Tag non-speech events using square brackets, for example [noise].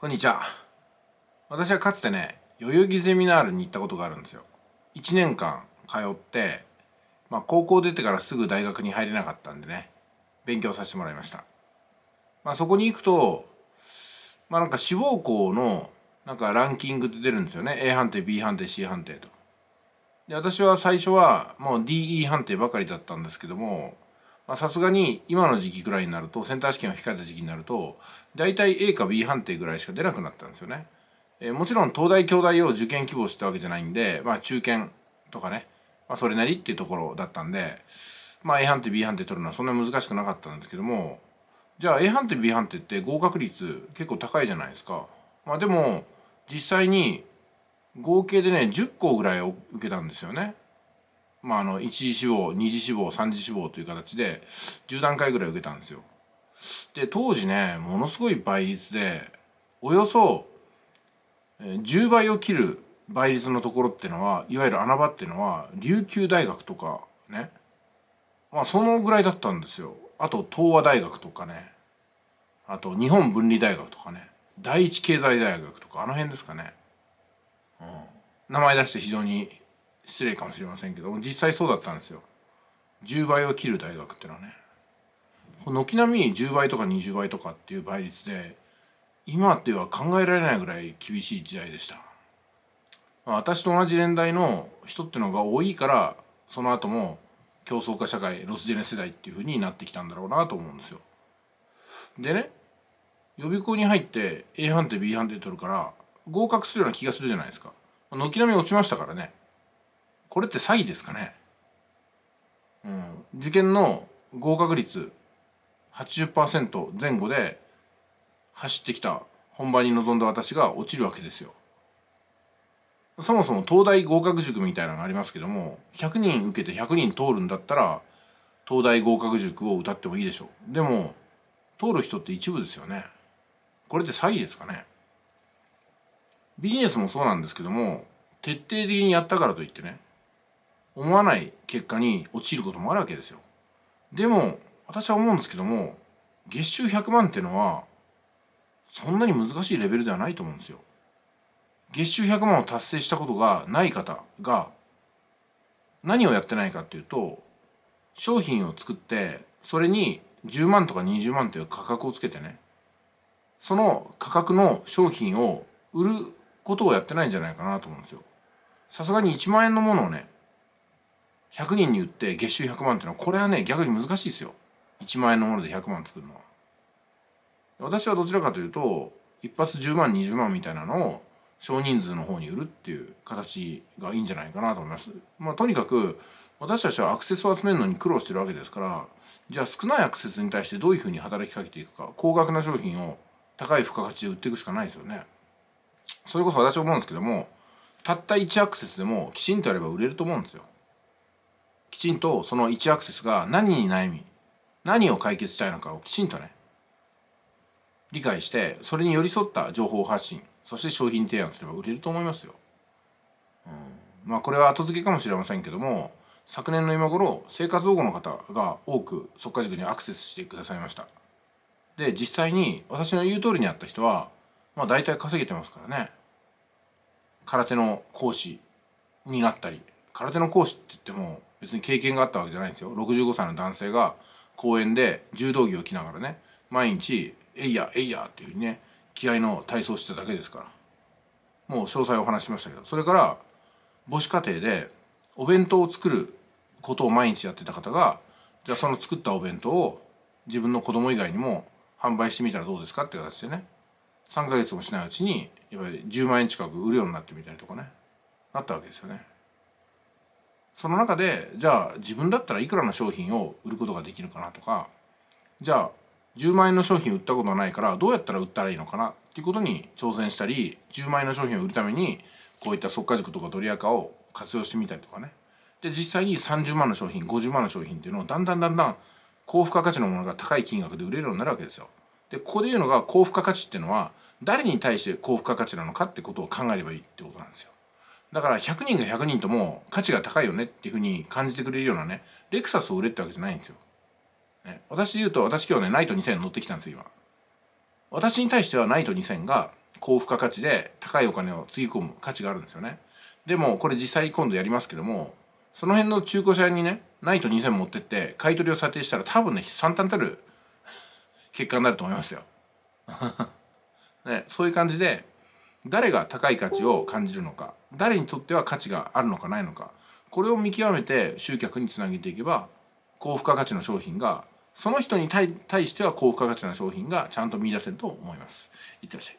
こんにちは。私はかつてね、代々木ゼミナールに行ったことがあるんですよ。1年間通って、まあ高校出てからすぐ大学に入れなかったんでね、勉強させてもらいました。まあそこに行くと、まあなんか志望校のなんかランキングで出るんですよね。A 判定、B 判定、C 判定と。で、私は最初はもう DE 判定ばかりだったんですけども、さすがに今の時期ぐらいになるとセンター試験を控えた時期になると大体 A か B 判定ぐらいしか出なくなったんですよね、えー、もちろん東大京大を受験希望したわけじゃないんで、まあ、中堅とかね、まあ、それなりっていうところだったんで、まあ、A 判定 B 判定取るのはそんなに難しくなかったんですけどもじゃあ A 判定 B 判定って合格率結構高いじゃないですか、まあ、でも実際に合計でね10校ぐらい受けたんですよねまあ、あの1次志望2次志望3次志望という形で10段階ぐらい受けたんですよ。で当時ねものすごい倍率でおよそ10倍を切る倍率のところっていうのはいわゆる穴場っていうのは琉球大学とかねまあそのぐらいだったんですよあと東和大学とかねあと日本分離大学とかね第一経済大学とかあの辺ですかね、うん、名前出して非常に失礼かもしれませんけど実際そうだったんですよ10倍を切る大学っていうのはね軒並み10倍とか20倍とかっていう倍率で今では考えられないぐらい厳しい時代でした私と同じ年代の人ってのが多いからその後も競争化社会ロスジェネ世代っていうふうになってきたんだろうなと思うんですよでね予備校に入って A 判定 B 判定取るから合格するような気がするじゃないですか軒並み落ちましたからねこれって詐欺ですかねうん受験の合格率80%前後で走ってきた本番に臨んだ私が落ちるわけですよそもそも東大合格塾みたいなのがありますけども100人受けて100人通るんだったら東大合格塾を歌ってもいいでしょうでも通る人って一部ですよねこれって詐欺ですかねビジネスもそうなんですけども徹底的にやったからといってね思わない結果に陥ることもあるわけですよ。でも、私は思うんですけども、月収100万っていうのは、そんなに難しいレベルではないと思うんですよ。月収100万を達成したことがない方が、何をやってないかっていうと、商品を作って、それに10万とか20万という価格をつけてね、その価格の商品を売ることをやってないんじゃないかなと思うんですよ。さすがに1万円のものをね、100人に売って月収100万っていうのはこれはね逆に難しいですよ1万円のもので100万作るのは私はどちらかというと一発10万20万みたいなのを少人数の方に売るっていう形がいいんじゃないかなと思いますまあとにかく私たちはアクセスを集めるのに苦労してるわけですからじゃあ少ないアクセスに対してどういうふうに働きかけていくか高額な商品を高い付加価値で売っていくしかないですよねそれこそ私は思うんですけどもたった1アクセスでもきちんとやれば売れると思うんですよきちんとその1アクセスが何に悩み何を解決したいのかをきちんとね理解してそれに寄り添った情報発信そして商品提案すれば売れると思いますよ。うん、まあこれは後付けかもしれませんけども昨年の今頃生活保護の方が多く即可塾にアクセスしてくださいました。で実際に私の言う通りにあった人はまあ大体稼げてますからね。空手の講師になったり空手の講師って言っても別に経験があったわけじゃないんですよ65歳の男性が公園で柔道着を着ながらね毎日「えいやえいや」っていうふうにね気合の体操してただけですからもう詳細お話しましたけどそれから母子家庭でお弁当を作ることを毎日やってた方がじゃあその作ったお弁当を自分の子供以外にも販売してみたらどうですかって形でね3ヶ月もしないうちにやっぱり10万円近く売るようになってみたりとかねなったわけですよね。その中でじゃあ自分だったらいくらの商品を売ることができるかなとかじゃあ10万円の商品売ったことないからどうやったら売ったらいいのかなっていうことに挑戦したり10万円の商品を売るためにこういった即価塾とかドリアカを活用してみたりとかねで実際に30万の商品50万の商品っていうのをだんだんだんだん高付加価値のものが高い金額で売れるようになるわけですよ。でここで言うのが高付加価値っていうのは誰に対して高付加価値なのかってことを考えればいいってことなんですよ。だから100人が100人とも価値が高いよねっていうふうに感じてくれるようなねレクサスを売れってわけじゃないんですよ、ね、私で言うと私今日ねナイト2000乗ってきたんですよ今私に対してはナイト2000が高付加価値で高いお金をつぎ込む価値があるんですよねでもこれ実際今度やりますけどもその辺の中古車にねナイト2000持ってって買い取りを査定したら多分ね惨憺たる結果になると思いますよ [laughs] ね、そういう感じで誰が高い価値を感じるのか誰にとっては価値があるのかないのかこれを見極めて集客につなげていけば高付加価値の商品がその人に対しては高付加価値な商品がちゃんと見出せると思います。いってらっしゃい。